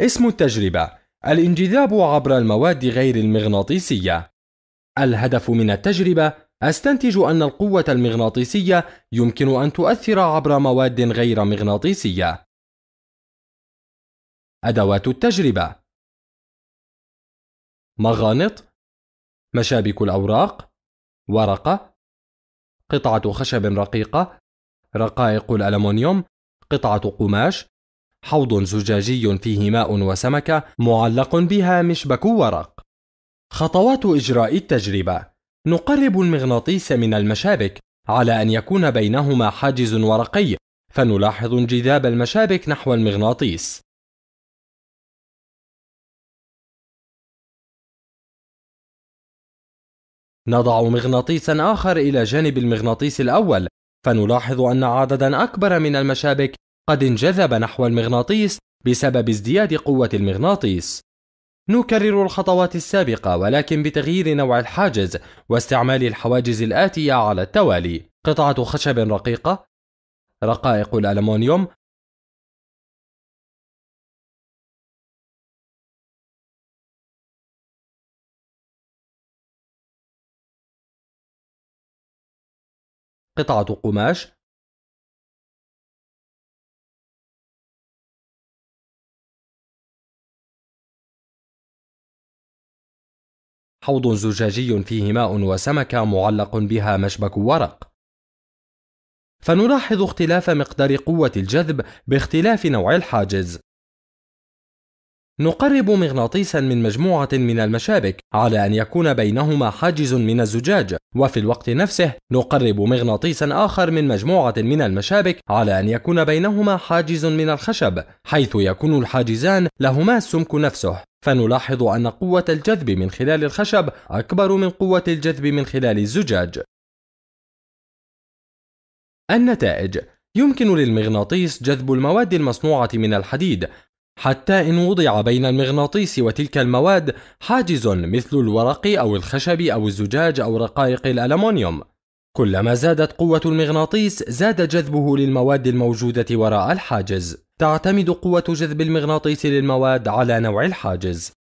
اسم التجربة الانجذاب عبر المواد غير المغناطيسية الهدف من التجربة أستنتج أن القوة المغناطيسية يمكن أن تؤثر عبر مواد غير مغناطيسية أدوات التجربة مغانط مشابك الأوراق ورقة قطعة خشب رقيقة رقائق الألمنيوم قطعة قماش حوض زجاجي فيه ماء وسمكة معلق بها مشبك ورق. خطوات إجراء التجربة: نقرب المغناطيس من المشابك على أن يكون بينهما حاجز ورقي، فنلاحظ انجذاب المشابك نحو المغناطيس. نضع مغناطيسا آخر إلى جانب المغناطيس الأول، فنلاحظ أن عددا أكبر من المشابك قد انجذب نحو المغناطيس بسبب ازدياد قوة المغناطيس. نكرر الخطوات السابقة ولكن بتغيير نوع الحاجز واستعمال الحواجز الآتية على التوالي: قطعة خشب رقيقة، رقائق الألمنيوم، قطعة قماش حوض زجاجي فيه ماء وسمكة معلق بها مشبك ورق. فنلاحظ اختلاف مقدار قوة الجذب باختلاف نوع الحاجز. نقرب مغناطيسا من مجموعة من المشابك على أن يكون بينهما حاجز من الزجاج، وفي الوقت نفسه نقرب مغناطيسا آخر من مجموعة من المشابك على أن يكون بينهما حاجز من الخشب، حيث يكون الحاجزان لهما السمك نفسه، فنلاحظ أن قوة الجذب من خلال الخشب أكبر من قوة الجذب من خلال الزجاج. النتائج يمكن للمغناطيس جذب المواد المصنوعة من الحديد حتى إن وضع بين المغناطيس وتلك المواد حاجز مثل الورق أو الخشب أو الزجاج أو رقائق الألمونيوم. كلما زادت قوة المغناطيس زاد جذبه للمواد الموجودة وراء الحاجز. تعتمد قوة جذب المغناطيس للمواد على نوع الحاجز